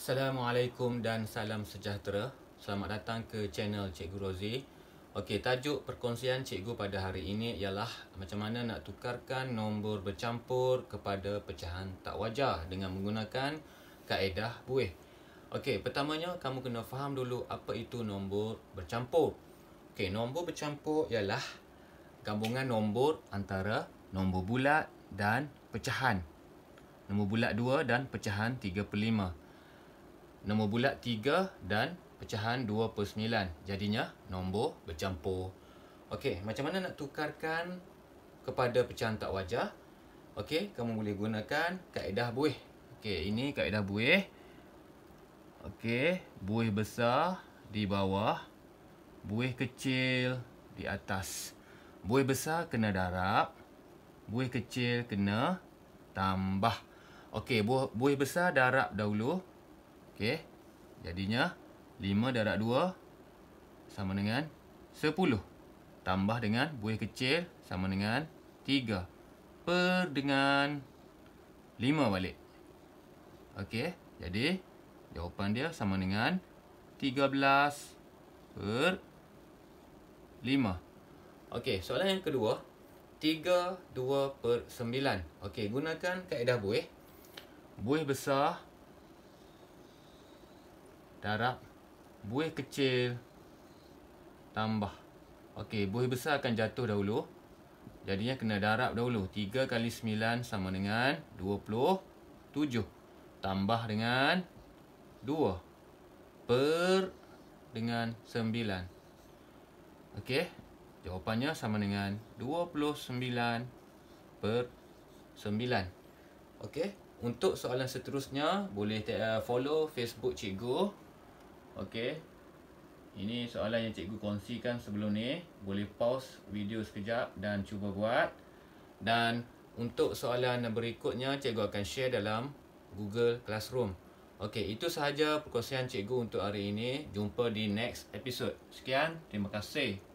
Assalamualaikum dan salam sejahtera. Selamat datang ke channel Cikgu Rozi. Okey, tajuk perkongsian cikgu pada hari ini ialah macam mana nak tukarkan nombor bercampur kepada pecahan tak wajar dengan menggunakan kaedah buih. Okey, pertamanya kamu kena faham dulu apa itu nombor bercampur. Okey, nombor bercampur ialah gabungan nombor antara nombor bulat dan pecahan. Nombor bulat 2 dan pecahan 35 nombor bulat 3 dan pecahan 29 jadinya nombor bercampur okey macam mana nak tukarkan kepada pecahan tak wajah? okey kamu boleh gunakan kaedah buih okey ini kaedah buih okey buih besar di bawah buih kecil di atas buih besar kena darab buih kecil kena tambah okey buih besar darab dahulu Okey. Jadinya 5 darab 2 sama dengan 10. Tambah dengan buih kecil sama dengan 3. Per dengan 5 balik. Okey. Jadi jawapan dia sama dengan 13 per 5. Okey. Soalan yang kedua. 3, 2 per 9. Okey. Gunakan kaedah buih. Buih besar darab buih kecil tambah okey buih besar akan jatuh dahulu jadinya kena darab dahulu 3 kali 9 sama dengan 27 tambah dengan 2 per dengan 9 okey jawapannya sama dengan 29 per 9 okey untuk soalan seterusnya boleh eh, follow Facebook cikgu Okey. Ini soalan yang cikgu kongsikan sebelum ni. Boleh pause video sekejap dan cuba buat. Dan untuk soalan berikutnya, cikgu akan share dalam Google Classroom. Okey, itu sahaja perkongsian cikgu untuk hari ini. Jumpa di next episode. Sekian, terima kasih.